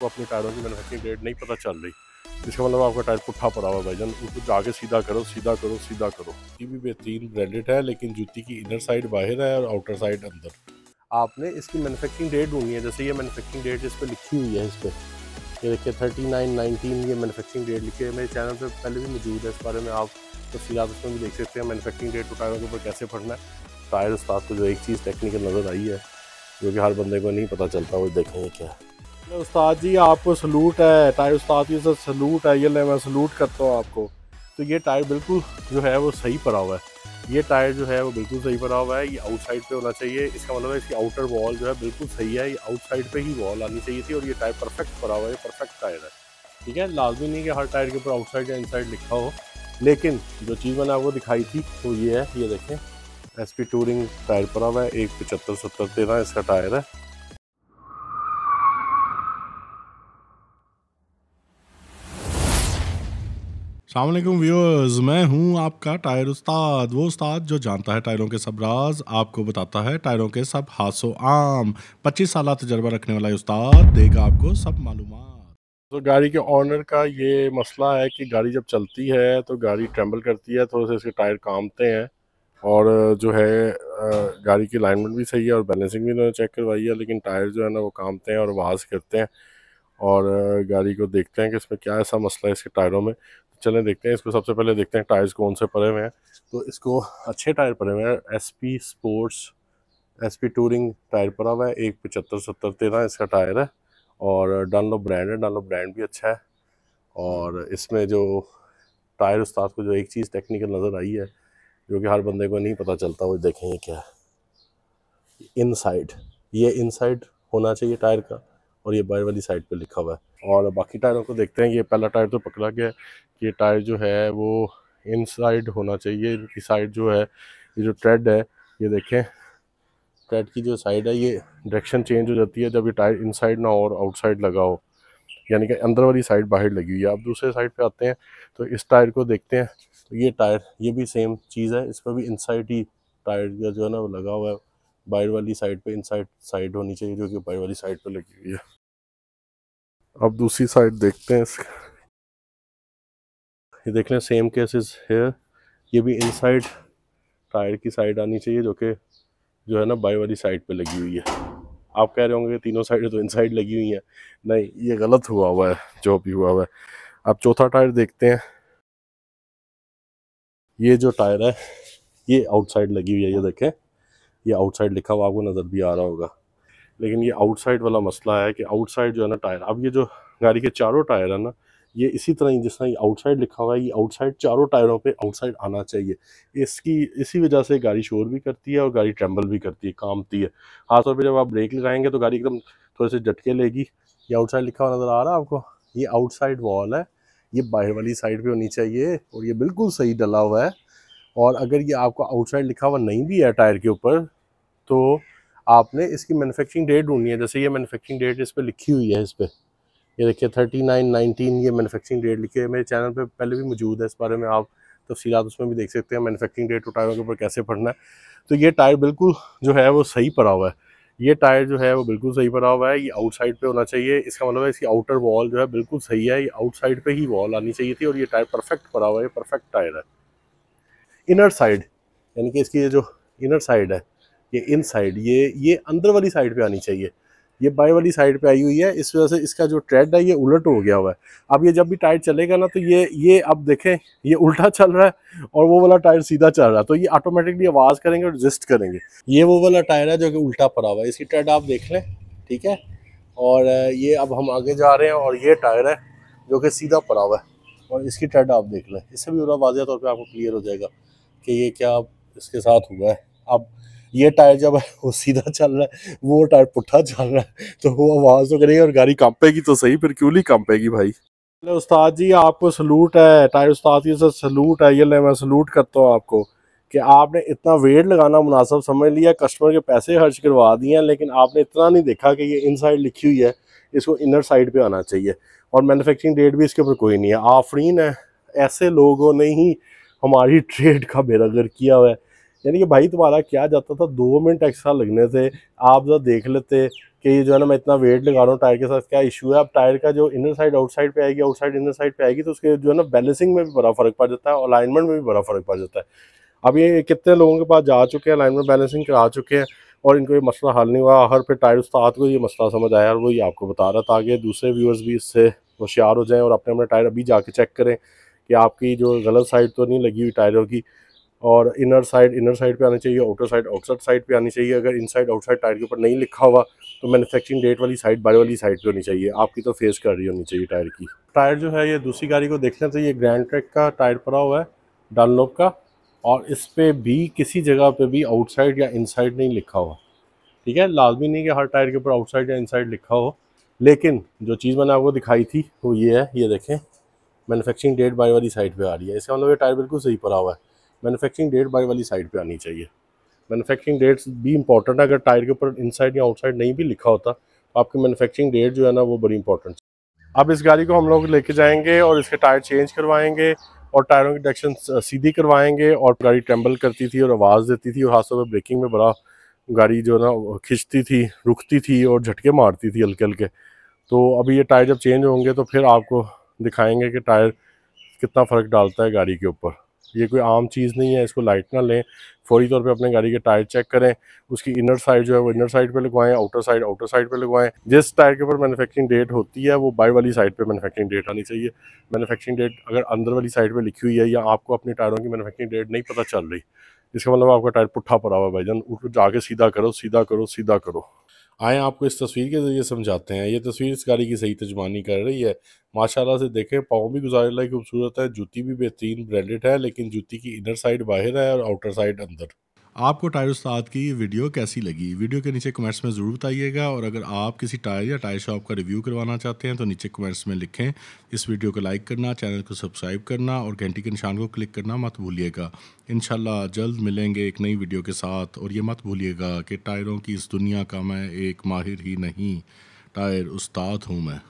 आपको अपने टायरों की मैनुफैक्चरिंग डेट नहीं पता चल रही इसका मतलब आपका टायर पुट्ठा पड़ा हुआ जान उसको जाके सीधा करो सीधा करो सीधा करो ये भी बेहतरीन ब्रांडेड है लेकिन जूती की इनर साइड बाहर है और आउटर साइड अंदर आपने इसकी मैनुफेक्चरिंग डेट ढूंढनी है जैसे ये मैनुफेक्चरिंग डेट इस पर लिखी हुई है इस पर ये देखिए थर्टी नाइन नाइनटीन ये मैनुफेक्चरिंग डेट लिखी है मेरे चैनल पर पहले भी मौजूद है इस बारे में आप तफसीत उसमें भी देख सकते हैं मैनुफेक्चरिंग डेट को टायरों के ऊपर कैसे फटना है टायर उस्ताद को जो एक चीज़ टेक्निकल नज़र आई है जो कि हर बंदे को नहीं पता चलता वो देखेंगे क्या है उस्ताद जी आपको सलूट है टायर उस्ताद जी सर सलूट है ये ले मैं सलूट करता हूँ आपको तो ये टायर बिल्कुल जो है वो सही पड़ा हुआ है ये टायर जो है वो बिल्कुल सही पड़ा हुआ है ये आउटसाइड पे होना चाहिए इसका मतलब है इसकी आउटर वॉल जो है बिल्कुल सही है ये आउटसाइड पे ही वॉल आनी चाहिए थी और ये टायर परफेक्ट पड़ा हुआ है परफेक्ट टायर है ठीक है लाजमी नहीं कि हर टायर के ऊपर आउटसाइड या इनसाइड लिखा हो लेकिन जो चीज़ मैंने आपको दिखाई थी वो ये है ये देखें एस पी टूरिंग टायर पड़ा हुआ है एक पचहत्तर सत्तर तेरह इसका टायर है सलामकुम व्यूअर्स मैं हूं आपका टायर उस्ताद वो उस्ताद जो जानता है टायरों के सब राज आपको बताता है टायरों के सब हाथों आम 25 साल तजर्बा रखने वाला उस्ताद देगा आपको सब मालूम तो गाड़ी के ऑनर का ये मसला है कि गाड़ी जब चलती है तो गाड़ी ट्रेवल करती है थोड़े से इसके टायर कामते हैं और जो है गाड़ी की अलाइनमेंट भी सही है और बैलेंसिंग भी उन्होंने चेक करवाई है लेकिन टायर जो है ना वो कामते हैं और आवाज़ करते हैं और गाड़ी को देखते हैं कि इसमें क्या ऐसा मसला है इसके टायरों में चलें देखते हैं इसको सबसे पहले देखते हैं टायर्स कौन से पड़े हुए हैं तो इसको अच्छे टायर पड़े हुए हैं S P sports S P touring tyre पड़ा हुआ है एक पचहत्तर सत्तर तेरह इसका टायर है और लो ब्रांड है डानलो ब्रांड भी अच्छा है और इसमें जो टायर उस्ताद को जो एक चीज़ टेक्निकल नज़र आई है जो कि हर बंदे को नहीं पता चलता वो देखें क्या है इनसाइड ये इनसाइड होना चाहिए टायर का और ये बाहर वाली साइड पे लिखा हुआ है और बाकी टायरों को देखते हैं ये पहला टायर तो पकड़ा गया ये टायर जो है वो इन साइड होना चाहिए इनकी साइड जो है ये जो ट्रेड है ये देखें ट्रेड की जो साइड है ये डायरेक्शन चेंज हो जाती है जब ये टायर इन साइड ना हो और आउटसाइड लगा हो यानी कि अंदर वाली साइड बाहर लगी हुई है आप दूसरे साइड पर आते हैं तो इस टायर को देखते हैं तो ये टायर ये भी सेम चीज़ है इस पर भी इनसाइड ही टायर का जो है ना वो लगा हुआ है बाइड वाली साइड पे इन साइड साइड होनी चाहिए जो कि बाइड वाली साइड पे लगी हुई है अब दूसरी साइड देखते हैं ये देख लें सेम केसेस है ये भी इन साइड टायर की साइड आनी चाहिए जो कि जो है ना बाई वाली साइड पे लगी हुई है आप कह रहे होंगे कि तीनों साइड तो इन साइड लगी हुई है नहीं ये गलत हुआ हुआ है जो भी हुआ हुआ है अब चौथा टायर देखते हैं ये जो टायर है ये आउटसाइड लगी हुई है ये देखें ये आउटसाइड लिखा हुआ आपको नज़र भी आ रहा होगा लेकिन ये आउटसाइड वाला मसला है कि आउटसाइड जो है ना टायर अब ये जो गाड़ी के चारों टायर है ना ये इसी तरह जिस तरह ये आउटसाइड लिखा हुआ है ये आउटसाइड चारों टायरों पे आउटसाइड आना चाहिए इसकी इसी वजह से गाड़ी शोर भी करती है और गाड़ी ट्रम्बल भी करती है कामती है खासतौर पर जब आप ब्रेक लगाएंगे तो गाड़ी एकदम थोड़े से झटके लेगी ये आउटसाइड लिखा हुआ नज़र आ रहा है आपको ये आउटसाइड वॉल है ये बाहर वाली साइड पर होनी चाहिए और ये बिल्कुल सही डला हुआ है और अगर ये आपको आउटसाइड लिखा हुआ नहीं भी है टायर के ऊपर तो आपने इसकी मैन्युफैक्चरिंग डेट ढूंढनी है जैसे ये मैन्युफैक्चरिंग डेट इस पर लिखी हुई है इस पर ये देखिए थर्टी नाइन नाइनटीन ये मैनुफेक्चरिंग डेट लिखी है मेरे चैनल पर पहले भी मौजूद है इस बारे में आप तफसीत उसमें भी देख सकते हैं मैनुफेक्चरिंग डेट और टायरों के ऊपर कैसे पढ़ना है तो ये टायर बिल्कुल जो है वो सही पड़ा हुआ है ये टायर जो है वो बिल्कुल सही पड़ा हुआ है ये आउटसाइड पे होना चाहिए इसका मतलब है इसकी आउटर वॉल जो है बिल्कुल सही है ये आउटसाइड पे ही वॉल आनी चाहिए थी और ये टायर परफेक्ट पड़ा हुआ है परफेक्ट टायर है इनर साइड यानी कि इसकी ये जो इनर साइड है ये इन साइड ये ये अंदर वाली साइड पे आनी चाहिए ये बाई वाली साइड पे आई हुई है इस वजह से इसका जो ट्रेड है ये उलट हो गया हुआ है अब ये जब भी टायर चलेगा ना तो ये ये अब देखें ये उल्टा चल रहा है और वो वाला टायर सीधा चल रहा है तो ये ऑटोमेटिकली आवाज़ करेंगे और रजिस्ट करेंगे ये वो वाला टायर है जो कि उल्टा पड़ा हुआ है इसकी ट्रेड आप देख लें ठीक है और ये अब हम आगे जा रहे हैं और ये टायर है जो कि सीधा पड़ा हुआ है और इसकी ट्रेड आप देख लें इससे भी पूरा वाजह तौर पर आपको क्लियर हो जाएगा कि ये क्या इसके साथ हुआ है अब ये टायर जब वो सीधा चल रहा है वो टायर पुट्ठा चल रहा है तो वो आवाज़ तो करेगी और गाड़ी कंपेगी तो सही फिर क्यों नहीं कंपेगी भाई उस्ताद जी आपको सलूट है टायर उस्ताद जी से सलूट है ये ले मैं सलूट करता हूँ आपको कि आपने इतना वेट लगाना मुनासब समझ लिया कस्टमर के पैसे खर्च करवा दिए हैं लेकिन आपने इतना नहीं देखा कि ये इन साइड लिखी हुई है इसको इनर साइड पे आना चाहिए और मैन्युफैक्चरिंग डेट भी इसके ऊपर कोई नहीं है आफरीन है ऐसे लोगों ने ही हमारी ट्रेड का बेरागर किया हुआ है यानी कि भाई तुम्हारा क्या जाता था दो मिनट एक्स्ट्रा लगने से आप ज़रा देख लेते कि ये जो है ना मैं इतना वेट लगा रहा हूँ टायर के साथ क्या इशू है अब टायर का जो इनर साइड आउटसाइड पे आएगी आउटसाइड इनर साइड पे आएगी तो उसके जो है ना बैलेंसिंग में भी बड़ा फ़र्क पड़ जाता है अलाइनमेंट में भी बड़ा फ़र्क पड़ जाता है अब ये कितने लोगों के पास जा चुके हैं अलाइनमेंट बैलेंसिंग करा चुके हैं और इनको ये मसला हल नहीं हुआ हर फिर टायर उस्ताद को ये मसला समझ आया और वो ये आपको बता रहा था कि दूसरे व्यूअर्स भी इससे होशियार हो जाएँ और अपने अपने टायर अभी जाके चेक करें कि आपकी जो गलत साइड तो नहीं लगी हुई टायरों की और इनर साइड इनर साइड पे आनी चाहिए आउटर साइड आउटसाइड साइड पे आनी चाहिए अगर इन साइड आउटसाइड टायर के ऊपर नहीं लिखा हुआ तो मैनुफैक्चरिंग डेट वाली साइड बाय वाली साइड पे होनी चाहिए आपकी तो फेस कर रही होनी चाहिए टायर की टायर जो है ये दूसरी गाड़ी को देखना चाहिए ग्रैंड ट्रैक का टायर पड़ा हुआ है डालनोप का और इस पर भी किसी जगह पर भी आउटसाइड या इनसाइड नहीं लिखा हुआ ठीक है लाजमी नहीं कि हर टायर के ऊपर आउटसाइड या इनसाइड लिखा हो लेकिन जो चीज़ मैंने आपको दिखाई थी वो ये है ये देखें मैनुफैक्चरिंग डेट बाई वाली साइड पर आ रही है इसका मतलब ये टायर बिल्कुल सही पड़ा हुआ है मैनुफैक्चरिंग डेट बाई वाली साइड पे आनी चाहिए मैनुफैक्चरिंग डेट्स भी इंपॉर्टेंट है अगर टायर के ऊपर इनसाइड या आउटसाइड नहीं भी लिखा होता तो आपकी मैनुफैक्चरिंग डेट जो है ना वो बड़ी इंपॉर्टेंट अब इस गाड़ी को हम लोग लेके जाएंगे और इसके टायर चेंज करवाएंगे और टायरों की डक्शन सीधी करवाएंगे और गाड़ी ट्रेम्बल करती थी और आवाज़ देती थी और खासतौर पर ब्रेकिंग में बड़ा गाड़ी जो है ना खिंचती थी रुकती थी और झटके मारती थी हल्के हल्के तो अभी ये टायर जब चेंज होंगे तो फिर आपको दिखाएंगे कि टायर कितना फ़र्क डालता है गाड़ी के ऊपर ये कोई आम चीज़ नहीं है इसको लाइट ना लें फौरी तौर पे अपने गाड़ी के टायर चेक करें उसकी इनर साइड जो है वो इनर साइड पे लगवाएं आउटर साइड आउटर साइड पे लगवाएं जिस टायर के ऊपर मैनुफेक्चरिंग डेट होती है वो बाई वाली साइड पे मैनुफेक्चरिंग डेट आनी चाहिए मैनुफेक्चरिंग डेट अगर अंदर वाली साइड पर लिखी हुई है या आपको अपने टायरों की मैनुफेक्चरिंग डेट नहीं पता चल रही इसका मतलब आपका टायर पुट्ठा पड़ा हुआ जान उसको जाके सीधा करो सीधा करो सीधा करो आए आपको इस तस्वीर के ज़रिए समझाते हैं ये तस्वीर इस गाड़ी की सही तर्जमानी कर रही है माशाल्लाह से देखें पाँव भी गुजारिला खूबसूरत है जूती भी बेहतरीन ब्रांडेड है लेकिन जूती की इनर साइड बाहर है और आउटर साइड अंदर आपको टायर उस्ताद की वीडियो कैसी लगी वीडियो के नीचे कमेंट्स में ज़रूर बताइएगा और अगर आप किसी टायर या टायर शॉप का रिव्यू करवाना चाहते हैं तो नीचे कमेंट्स में लिखें इस वीडियो को लाइक करना चैनल को सब्सक्राइब करना और घंटी के निशान को क्लिक करना मत भूलिएगा इन जल्द मिलेंगे एक नई वीडियो के साथ और ये मत भूलिएगा कि टायरों की इस दुनिया का मैं एक माहिर ही नहीं टायर उस्ताद हूँ मैं